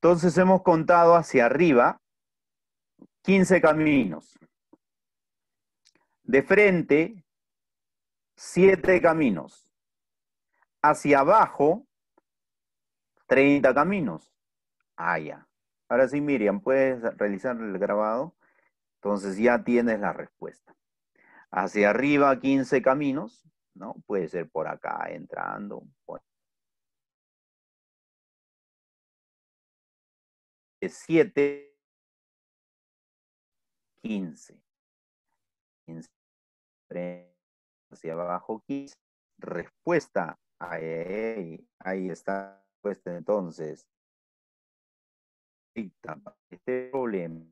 Entonces hemos contado hacia arriba 15 caminos. De frente, 7 caminos. Hacia abajo, 30 caminos. Ah, ya. Ahora sí, Miriam, puedes realizar el grabado. Entonces ya tienes la respuesta. Hacia arriba, 15 caminos, ¿no? Puede ser por acá, entrando, por 7, 15. 15 hacia abajo, 15. Respuesta. Ahí, ahí, ahí está respuesta entonces. Este problema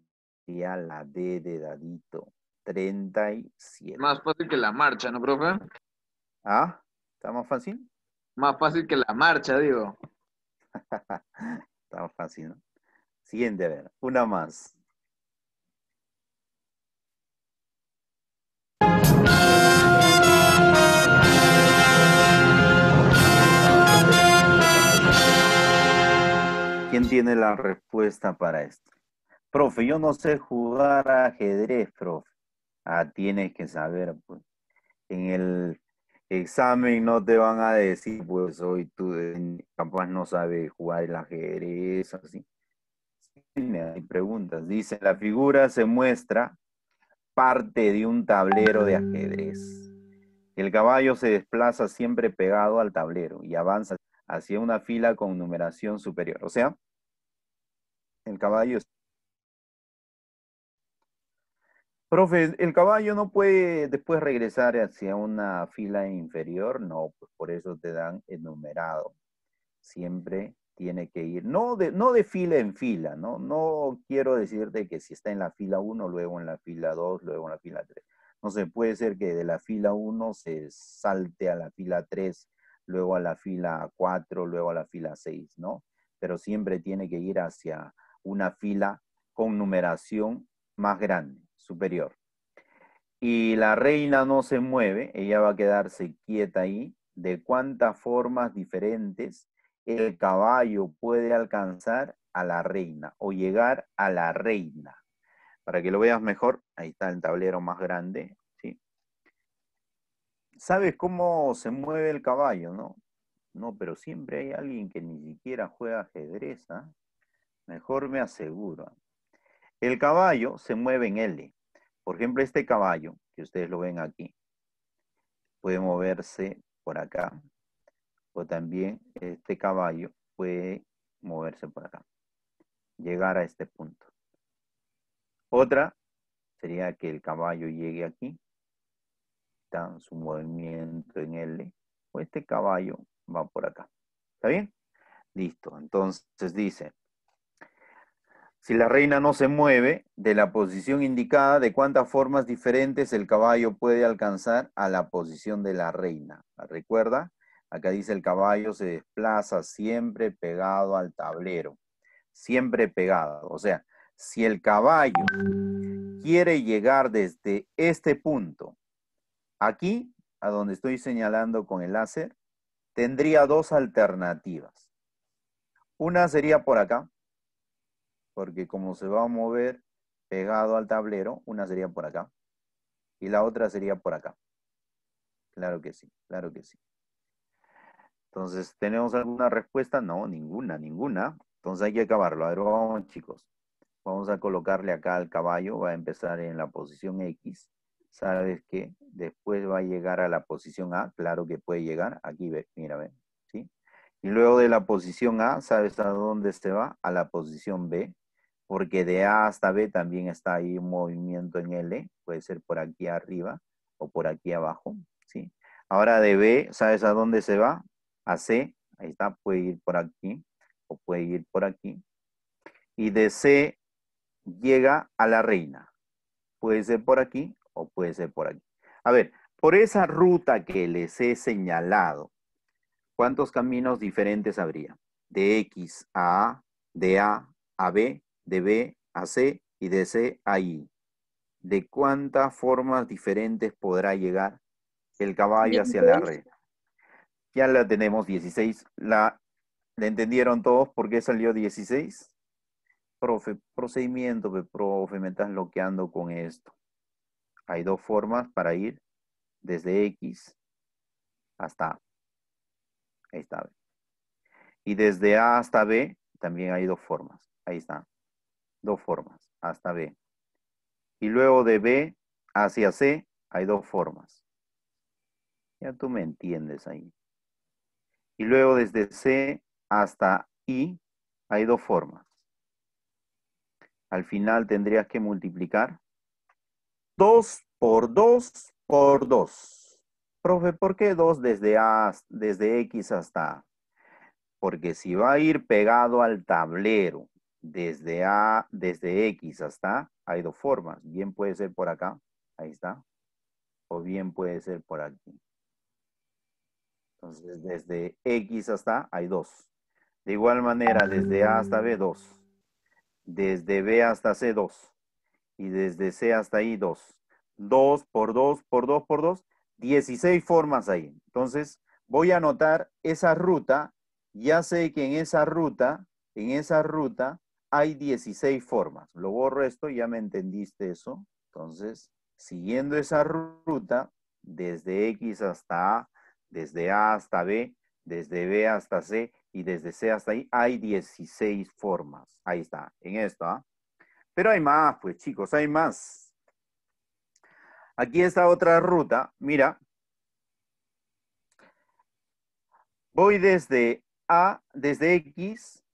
sería la D de dadito. 37. Más fácil que la marcha, ¿no, profe? ¿Ah? ¿Está más fácil? Más fácil que la marcha, digo. Está fácil, ¿no? Siguiente, a ver, una más. ¿Quién tiene la respuesta para esto? Profe, yo no sé jugar ajedrez, profe. Ah, tienes que saber, pues. En el examen no te van a decir, pues hoy tú capaz no sabes jugar el ajedrez, así hay preguntas. Dice, la figura se muestra parte de un tablero de ajedrez. El caballo se desplaza siempre pegado al tablero y avanza hacia una fila con numeración superior. O sea, el caballo... Profe, ¿el caballo no puede después regresar hacia una fila inferior? No, pues por eso te dan enumerado. Siempre tiene que ir, no de, no fila en fila, ¿no? No quiero decirte que si está en la fila 1, luego en la fila 2, luego en la fila 3. No se puede ser que de la fila 1 se salte a la fila 3, luego a la fila 4, luego a la fila 6, ¿no? Pero siempre tiene que ir hacia una fila con numeración más grande, superior. Y la reina no se mueve, ella va a quedarse quieta ahí. ¿De cuántas formas diferentes el caballo puede alcanzar a la reina o llegar a la reina. Para que lo veas mejor, ahí está el tablero más grande. ¿sí? Sabes cómo se mueve el caballo, ¿no? No, pero siempre hay alguien que ni siquiera juega ajedrez. ¿ah? Mejor me aseguro. El caballo se mueve en L. Por ejemplo, este caballo, que ustedes lo ven aquí, puede moverse por acá, o también este caballo puede moverse por acá, llegar a este punto. Otra sería que el caballo llegue aquí, está su movimiento en L, o este caballo va por acá. ¿Está bien? Listo. Entonces dice, si la reina no se mueve de la posición indicada, ¿de cuántas formas diferentes el caballo puede alcanzar a la posición de la reina? Recuerda Acá dice el caballo se desplaza siempre pegado al tablero, siempre pegado. O sea, si el caballo quiere llegar desde este punto, aquí, a donde estoy señalando con el láser, tendría dos alternativas. Una sería por acá, porque como se va a mover pegado al tablero, una sería por acá y la otra sería por acá. Claro que sí, claro que sí. Entonces, ¿tenemos alguna respuesta? No, ninguna, ninguna. Entonces hay que acabarlo. A ver, vamos chicos. Vamos a colocarle acá al caballo, va a empezar en la posición X. ¿Sabes qué? Después va a llegar a la posición A, claro que puede llegar. Aquí ve, mira, ve, ¿sí? Y luego de la posición A, ¿sabes a dónde se va? A la posición B, porque de A hasta B también está ahí un movimiento en L, puede ser por aquí arriba o por aquí abajo, ¿sí? Ahora de B, ¿sabes a dónde se va? a C, ahí está, puede ir por aquí o puede ir por aquí. Y de C llega a la reina. Puede ser por aquí o puede ser por aquí. A ver, por esa ruta que les he señalado, ¿cuántos caminos diferentes habría? De X a A, de A a B, de B a C y de C a I. ¿De cuántas formas diferentes podrá llegar el caballo hacia la reina? Ya la tenemos 16. ¿La, entendieron todos por qué salió 16? Profe, procedimiento, profe, me estás bloqueando con esto. Hay dos formas para ir desde X hasta A. Ahí está. Y desde A hasta B también hay dos formas. Ahí está. Dos formas. Hasta B. Y luego de B hacia C hay dos formas. Ya tú me entiendes ahí. Y luego desde C hasta I hay dos formas. Al final tendrías que multiplicar 2 por 2 por 2. Profe, ¿por qué 2 desde, X hasta A? Porque si va a ir pegado al tablero desde A, desde X hasta A, hay dos formas. Bien puede ser por acá, ahí está. O bien puede ser por aquí. Entonces, desde X hasta A hay dos. De igual manera, desde A hasta B, mm. dos. Desde B hasta C, dos. Y desde C hasta I, dos. Dos por dos por dos por dos. 16 formas ahí. Entonces, voy a anotar esa ruta. Ya sé que en esa ruta, en esa ruta, hay 16 formas. Lo borro esto, ya me entendiste eso. Entonces, siguiendo esa ruta, desde X hasta A, desde A hasta B, desde B hasta C y desde C hasta I, hay 16 formas. Ahí está, en esto. ¿ah? Pero hay más, pues chicos, hay más. Aquí está otra ruta, mira. Voy desde A, desde X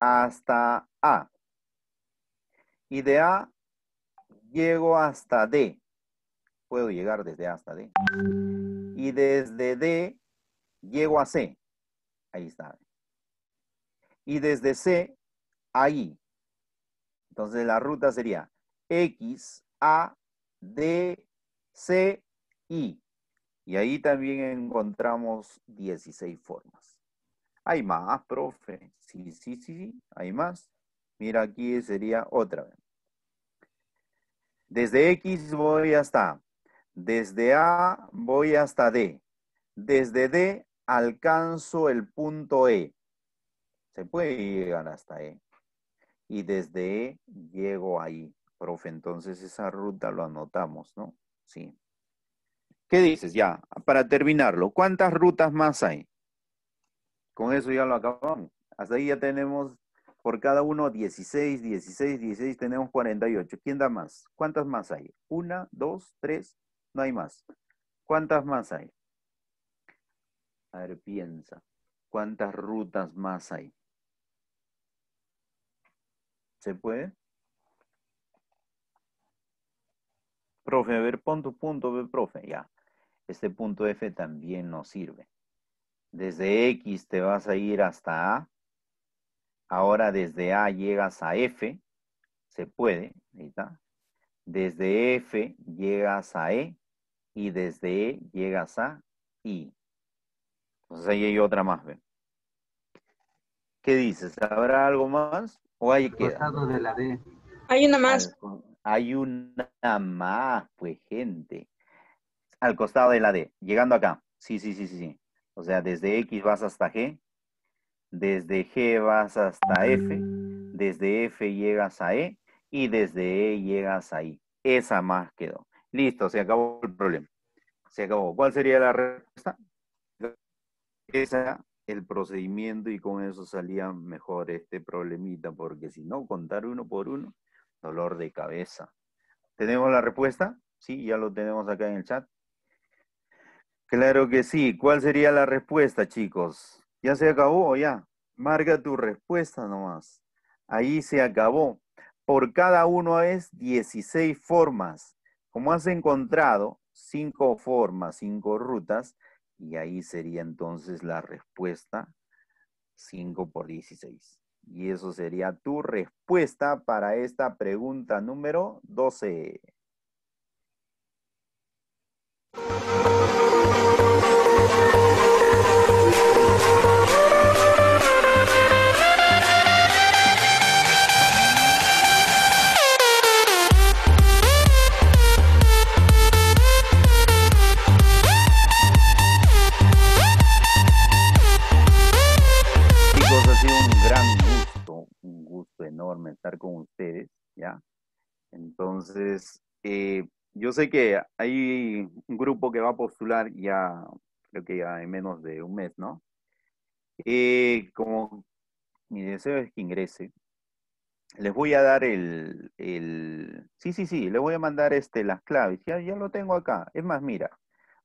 hasta A. Y de A llego hasta D. Puedo llegar desde A hasta D. Y desde D llego a C. Ahí está. Y desde C a I. Entonces la ruta sería X, A, D, C, I. Y ahí también encontramos 16 formas. Hay más, profe. Sí, sí, sí, sí. Hay más. Mira, aquí sería otra vez. Desde X voy hasta desde A voy hasta D. Desde D alcanzo el punto E. Se puede llegar hasta E. Y desde E llego ahí. Profe, entonces esa ruta lo anotamos, ¿no? Sí. ¿Qué dices ya? Para terminarlo, ¿cuántas rutas más hay? Con eso ya lo acabamos. Hasta ahí ya tenemos por cada uno 16, 16, 16, tenemos 48. ¿Quién da más? ¿Cuántas más hay? Una, dos, tres, no hay más. ¿Cuántas más hay? A ver, piensa. ¿Cuántas rutas más hay? ¿Se puede? Profe, a ver, pon tu punto, ve, profe, ya. Este punto F también nos sirve. Desde X te vas a ir hasta A. Ahora desde A llegas a F. Se puede, ahí está. Desde F llegas a E y desde E llegas a I. Entonces ahí hay otra más, ¿ven? ¿Qué dices? ¿Habrá algo más? ¿O hay que... de la D. Hay una más. Hay una más, pues gente. Al costado de la D, llegando acá. Sí, sí, sí, sí, sí. O sea, desde X vas hasta G, desde G vas hasta F, desde F llegas a E y desde E llegas a I. Esa más quedó. Listo, se acabó el problema. Se acabó. ¿Cuál sería la respuesta? Esa, el procedimiento y con eso salía mejor este problemita, porque si no, contar uno por uno, dolor de cabeza. ¿Tenemos la respuesta? Sí, ya lo tenemos acá en el chat. Claro que sí. ¿Cuál sería la respuesta, chicos? ¿Ya se acabó ya? Marca tu respuesta nomás. Ahí se acabó. Por cada uno es 16 formas. Como has encontrado cinco formas, cinco rutas, y ahí sería entonces la respuesta 5 por 16. Y eso sería tu respuesta para esta pregunta número 12. Pues, ha sido un gran gusto, un gusto enorme estar con ustedes, ¿ya? Entonces, eh, yo sé que hay un grupo que va a postular ya, creo que ya en menos de un mes, ¿no? Eh, como mi deseo es que ingrese, les voy a dar el, sí, sí, sí, les voy a mandar este, las claves, ya, ya lo tengo acá. Es más, mira,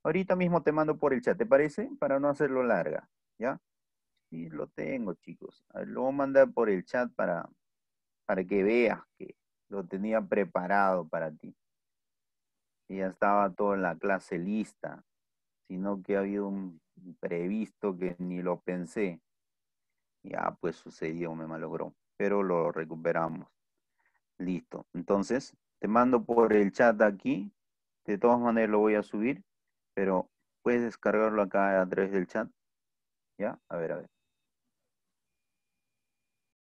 ahorita mismo te mando por el chat, ¿te parece? Para no hacerlo larga, ¿ya? Y lo tengo, chicos. lo voy a mandar por el chat para, para que veas que lo tenía preparado para ti. Y ya estaba toda la clase lista, sino que había habido un previsto que ni lo pensé. Ya, pues sucedió, me malogró, pero lo recuperamos. Listo. Entonces, te mando por el chat aquí. De todas maneras lo voy a subir, pero puedes descargarlo acá a través del chat. Ya, a ver, a ver.